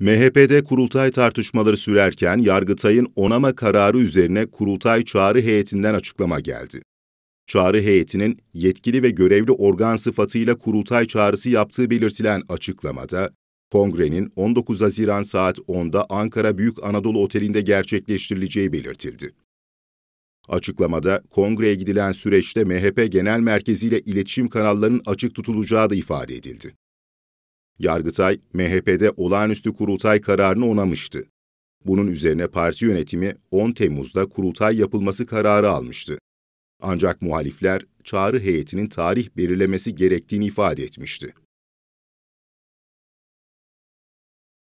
MHP'de kurultay tartışmaları sürerken Yargıtay'ın onama kararı üzerine kurultay çağrı heyetinden açıklama geldi. Çağrı heyetinin yetkili ve görevli organ sıfatıyla kurultay çağrısı yaptığı belirtilen açıklamada, kongrenin 19 Haziran saat 10'da Ankara Büyük Anadolu Oteli'nde gerçekleştirileceği belirtildi. Açıklamada kongreye gidilen süreçte MHP Genel Merkezi ile iletişim kanallarının açık tutulacağı da ifade edildi. Yargıtay, MHP'de olağanüstü kurultay kararını onamıştı. Bunun üzerine parti yönetimi 10 Temmuz'da kurultay yapılması kararı almıştı. Ancak muhalifler çağrı heyetinin tarih belirlemesi gerektiğini ifade etmişti.